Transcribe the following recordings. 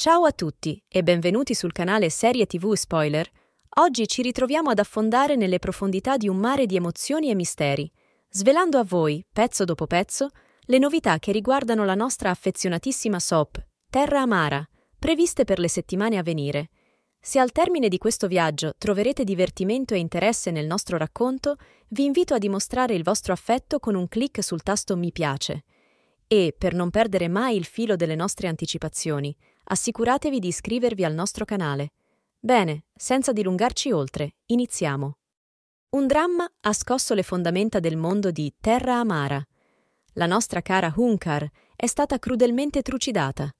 Ciao a tutti e benvenuti sul canale Serie TV Spoiler. Oggi ci ritroviamo ad affondare nelle profondità di un mare di emozioni e misteri, svelando a voi, pezzo dopo pezzo, le novità che riguardano la nostra affezionatissima SOP, Terra Amara, previste per le settimane a venire. Se al termine di questo viaggio troverete divertimento e interesse nel nostro racconto, vi invito a dimostrare il vostro affetto con un clic sul tasto Mi piace. E, per non perdere mai il filo delle nostre anticipazioni, assicuratevi di iscrivervi al nostro canale. Bene, senza dilungarci oltre, iniziamo. Un dramma ha scosso le fondamenta del mondo di Terra Amara. La nostra cara Hunkar è stata crudelmente trucidata.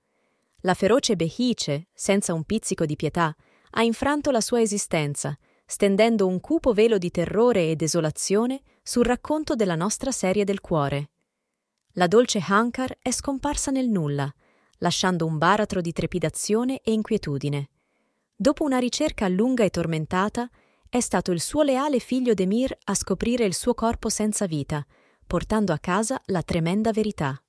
La feroce Behice, senza un pizzico di pietà, ha infranto la sua esistenza, stendendo un cupo velo di terrore e desolazione sul racconto della nostra serie del cuore. La dolce Hunkar è scomparsa nel nulla – lasciando un baratro di trepidazione e inquietudine. Dopo una ricerca lunga e tormentata, è stato il suo leale figlio Demir a scoprire il suo corpo senza vita, portando a casa la tremenda verità.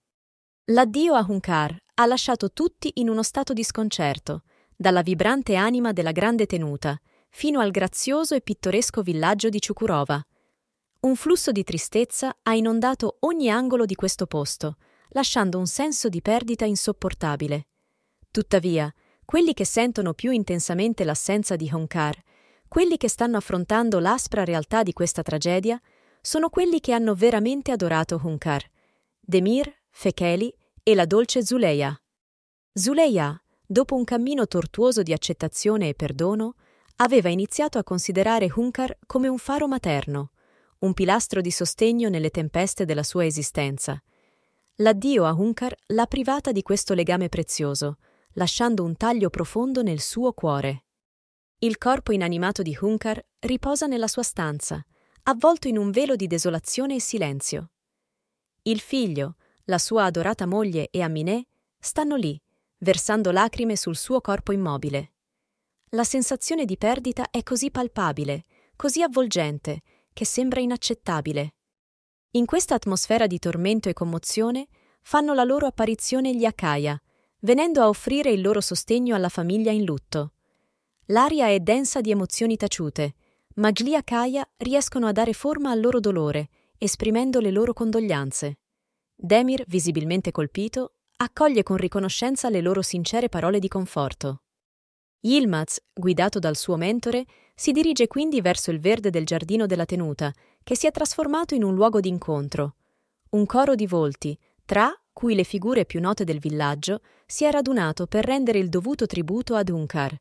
L'addio a Hunkar ha lasciato tutti in uno stato di sconcerto, dalla vibrante anima della grande tenuta fino al grazioso e pittoresco villaggio di Ciucurova. Un flusso di tristezza ha inondato ogni angolo di questo posto, lasciando un senso di perdita insopportabile. Tuttavia, quelli che sentono più intensamente l'assenza di Honkar, quelli che stanno affrontando l'aspra realtà di questa tragedia, sono quelli che hanno veramente adorato Honkar, Demir, Fekeli e la dolce Zuleia. Zuleia, dopo un cammino tortuoso di accettazione e perdono, aveva iniziato a considerare Hunkar come un faro materno, un pilastro di sostegno nelle tempeste della sua esistenza, L'addio a Hunkar l'ha privata di questo legame prezioso, lasciando un taglio profondo nel suo cuore. Il corpo inanimato di Hunkar riposa nella sua stanza, avvolto in un velo di desolazione e silenzio. Il figlio, la sua adorata moglie e Aminé stanno lì, versando lacrime sul suo corpo immobile. La sensazione di perdita è così palpabile, così avvolgente, che sembra inaccettabile. In questa atmosfera di tormento e commozione fanno la loro apparizione gli Akaya, venendo a offrire il loro sostegno alla famiglia in lutto. L'aria è densa di emozioni taciute, ma gli Akaya riescono a dare forma al loro dolore, esprimendo le loro condoglianze. Demir, visibilmente colpito, accoglie con riconoscenza le loro sincere parole di conforto. Yilmaz, guidato dal suo mentore, si dirige quindi verso il verde del giardino della tenuta, che si è trasformato in un luogo d'incontro. Un coro di volti, tra cui le figure più note del villaggio, si è radunato per rendere il dovuto tributo ad Unkar.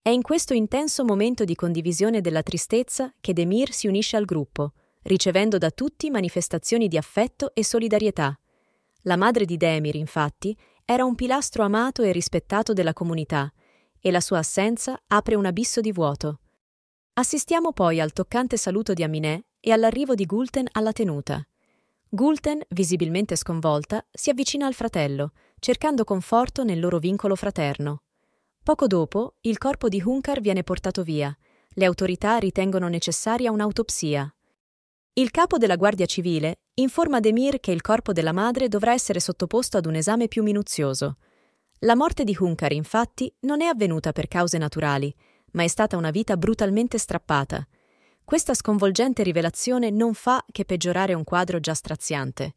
È in questo intenso momento di condivisione della tristezza che Demir si unisce al gruppo, ricevendo da tutti manifestazioni di affetto e solidarietà. La madre di Demir, infatti, era un pilastro amato e rispettato della comunità, e la sua assenza apre un abisso di vuoto. Assistiamo poi al toccante saluto di Aminè e all'arrivo di Gulten alla tenuta. Gulten, visibilmente sconvolta, si avvicina al fratello, cercando conforto nel loro vincolo fraterno. Poco dopo, il corpo di Hunkar viene portato via. Le autorità ritengono necessaria un'autopsia. Il capo della Guardia Civile informa Demir che il corpo della madre dovrà essere sottoposto ad un esame più minuzioso. La morte di Hunkar, infatti, non è avvenuta per cause naturali, ma è stata una vita brutalmente strappata, questa sconvolgente rivelazione non fa che peggiorare un quadro già straziante.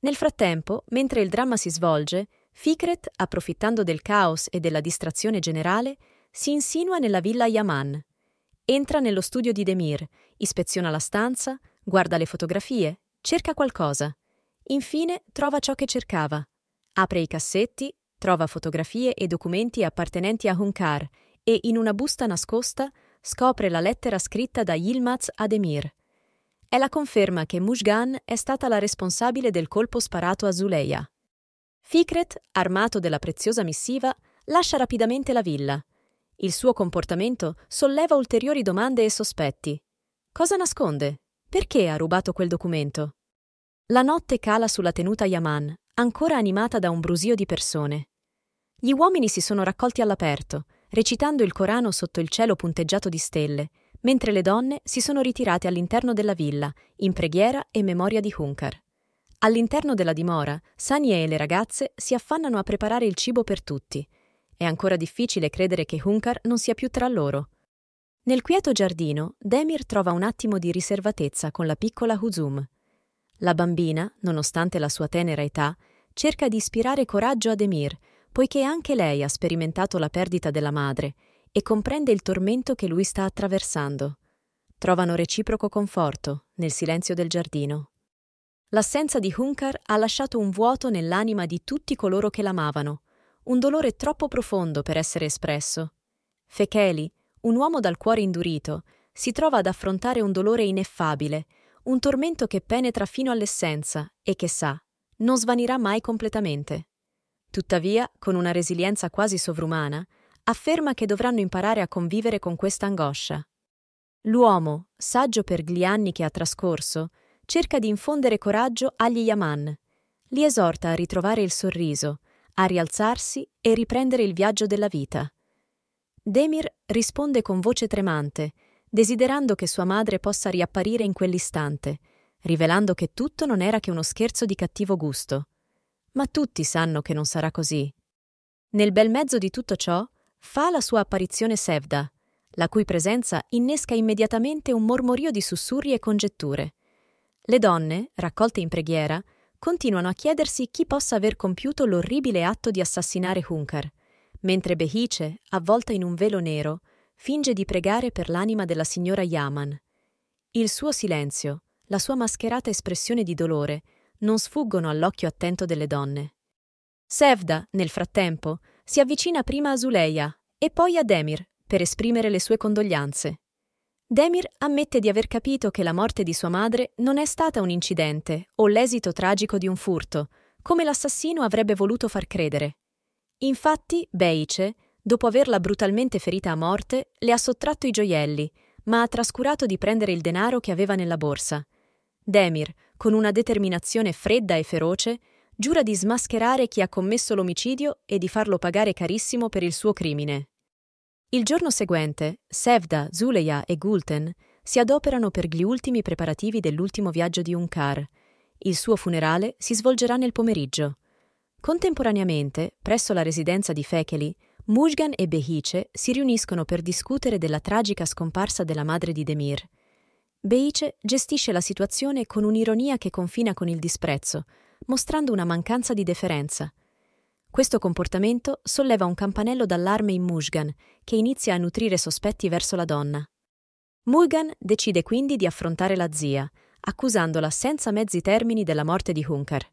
Nel frattempo, mentre il dramma si svolge, Fikret, approfittando del caos e della distrazione generale, si insinua nella villa Yaman. Entra nello studio di Demir, ispeziona la stanza, guarda le fotografie, cerca qualcosa. Infine trova ciò che cercava. Apre i cassetti, trova fotografie e documenti appartenenti a Hunkar e in una busta nascosta scopre la lettera scritta da Yilmaz ad Emir. È la conferma che Mushgan è stata la responsabile del colpo sparato a Zuleya. Fikret, armato della preziosa missiva, lascia rapidamente la villa. Il suo comportamento solleva ulteriori domande e sospetti. Cosa nasconde? Perché ha rubato quel documento? La notte cala sulla tenuta Yaman, ancora animata da un brusio di persone. Gli uomini si sono raccolti all'aperto, recitando il Corano sotto il cielo punteggiato di stelle, mentre le donne si sono ritirate all'interno della villa, in preghiera e memoria di Hunkar. All'interno della dimora, Sanie e le ragazze si affannano a preparare il cibo per tutti. È ancora difficile credere che Hunkar non sia più tra loro. Nel quieto giardino, Demir trova un attimo di riservatezza con la piccola Huzum. La bambina, nonostante la sua tenera età, cerca di ispirare coraggio ad Emir, poiché anche lei ha sperimentato la perdita della madre e comprende il tormento che lui sta attraversando. Trovano reciproco conforto nel silenzio del giardino. L'assenza di Hunkar ha lasciato un vuoto nell'anima di tutti coloro che l'amavano, un dolore troppo profondo per essere espresso. Fekeli, un uomo dal cuore indurito, si trova ad affrontare un dolore ineffabile, un tormento che penetra fino all'essenza e che sa, non svanirà mai completamente. Tuttavia, con una resilienza quasi sovrumana, afferma che dovranno imparare a convivere con questa angoscia. L'uomo, saggio per gli anni che ha trascorso, cerca di infondere coraggio agli Yaman. Li esorta a ritrovare il sorriso, a rialzarsi e riprendere il viaggio della vita. Demir risponde con voce tremante, desiderando che sua madre possa riapparire in quell'istante, rivelando che tutto non era che uno scherzo di cattivo gusto ma tutti sanno che non sarà così. Nel bel mezzo di tutto ciò, fa la sua apparizione Sevda, la cui presenza innesca immediatamente un mormorio di sussurri e congetture. Le donne, raccolte in preghiera, continuano a chiedersi chi possa aver compiuto l'orribile atto di assassinare Hunkar, mentre Behice, avvolta in un velo nero, finge di pregare per l'anima della signora Yaman. Il suo silenzio, la sua mascherata espressione di dolore, non sfuggono all'occhio attento delle donne. Sevda, nel frattempo, si avvicina prima a Zuleia e poi a Demir per esprimere le sue condoglianze. Demir ammette di aver capito che la morte di sua madre non è stata un incidente o l'esito tragico di un furto, come l'assassino avrebbe voluto far credere. Infatti, Beice, dopo averla brutalmente ferita a morte, le ha sottratto i gioielli, ma ha trascurato di prendere il denaro che aveva nella borsa. Demir, con una determinazione fredda e feroce, giura di smascherare chi ha commesso l'omicidio e di farlo pagare carissimo per il suo crimine. Il giorno seguente, Sevda, Zuleya e Gulten si adoperano per gli ultimi preparativi dell'ultimo viaggio di Unkar. Il suo funerale si svolgerà nel pomeriggio. Contemporaneamente, presso la residenza di Fekeli, Mujgan e Behice si riuniscono per discutere della tragica scomparsa della madre di Demir – Beice gestisce la situazione con un'ironia che confina con il disprezzo, mostrando una mancanza di deferenza. Questo comportamento solleva un campanello d'allarme in Mushgan, che inizia a nutrire sospetti verso la donna. Mulgan decide quindi di affrontare la zia, accusandola senza mezzi termini della morte di Hunkar.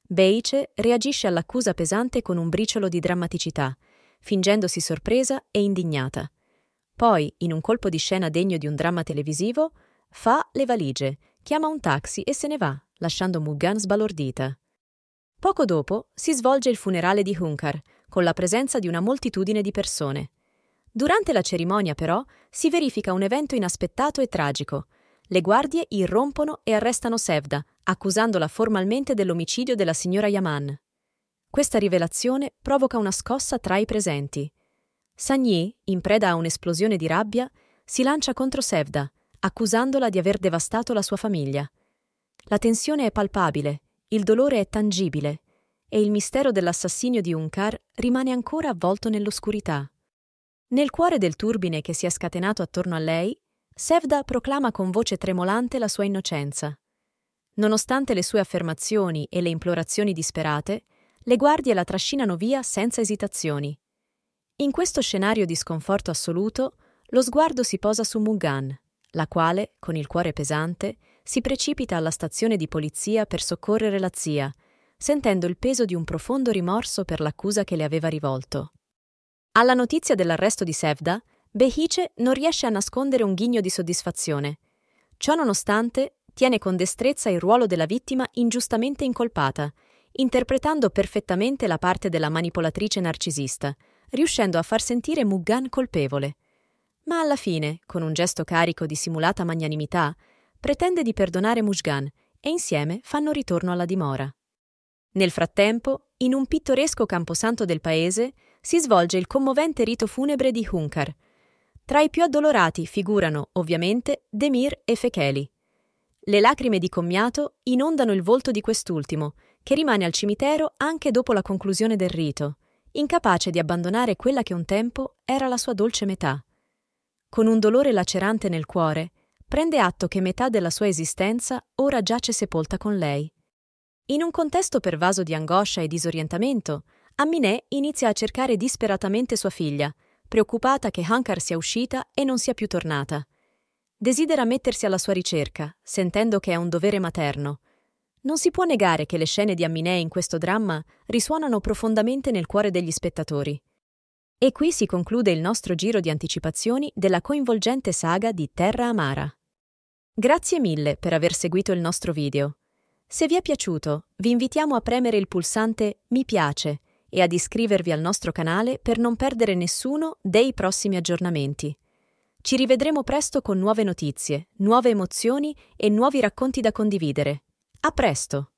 Beice reagisce all'accusa pesante con un briciolo di drammaticità, fingendosi sorpresa e indignata. Poi, in un colpo di scena degno di un dramma televisivo, Fa le valigie, chiama un taxi e se ne va, lasciando Mugan sbalordita. Poco dopo si svolge il funerale di Hunkar, con la presenza di una moltitudine di persone. Durante la cerimonia, però, si verifica un evento inaspettato e tragico. Le guardie irrompono e arrestano Sevda, accusandola formalmente dell'omicidio della signora Yaman. Questa rivelazione provoca una scossa tra i presenti. Sagné, in preda a un'esplosione di rabbia, si lancia contro Sevda, accusandola di aver devastato la sua famiglia. La tensione è palpabile, il dolore è tangibile e il mistero dell'assassinio di Unkar rimane ancora avvolto nell'oscurità. Nel cuore del turbine che si è scatenato attorno a lei, Sevda proclama con voce tremolante la sua innocenza. Nonostante le sue affermazioni e le implorazioni disperate, le guardie la trascinano via senza esitazioni. In questo scenario di sconforto assoluto, lo sguardo si posa su Mugan, la quale, con il cuore pesante, si precipita alla stazione di polizia per soccorrere la zia, sentendo il peso di un profondo rimorso per l'accusa che le aveva rivolto. Alla notizia dell'arresto di Sevda, Behice non riesce a nascondere un ghigno di soddisfazione. Ciò nonostante, tiene con destrezza il ruolo della vittima ingiustamente incolpata, interpretando perfettamente la parte della manipolatrice narcisista, riuscendo a far sentire Muggan colpevole ma alla fine, con un gesto carico di simulata magnanimità, pretende di perdonare Mushgan e insieme fanno ritorno alla dimora. Nel frattempo, in un pittoresco camposanto del paese, si svolge il commovente rito funebre di Hunkar. Tra i più addolorati figurano, ovviamente, Demir e Fecheli. Le lacrime di commiato inondano il volto di quest'ultimo, che rimane al cimitero anche dopo la conclusione del rito, incapace di abbandonare quella che un tempo era la sua dolce metà con un dolore lacerante nel cuore, prende atto che metà della sua esistenza ora giace sepolta con lei. In un contesto pervaso di angoscia e disorientamento, Aminé inizia a cercare disperatamente sua figlia, preoccupata che Hankar sia uscita e non sia più tornata. Desidera mettersi alla sua ricerca, sentendo che è un dovere materno. Non si può negare che le scene di Aminé in questo dramma risuonano profondamente nel cuore degli spettatori. E qui si conclude il nostro giro di anticipazioni della coinvolgente saga di Terra Amara. Grazie mille per aver seguito il nostro video. Se vi è piaciuto, vi invitiamo a premere il pulsante Mi piace e ad iscrivervi al nostro canale per non perdere nessuno dei prossimi aggiornamenti. Ci rivedremo presto con nuove notizie, nuove emozioni e nuovi racconti da condividere. A presto!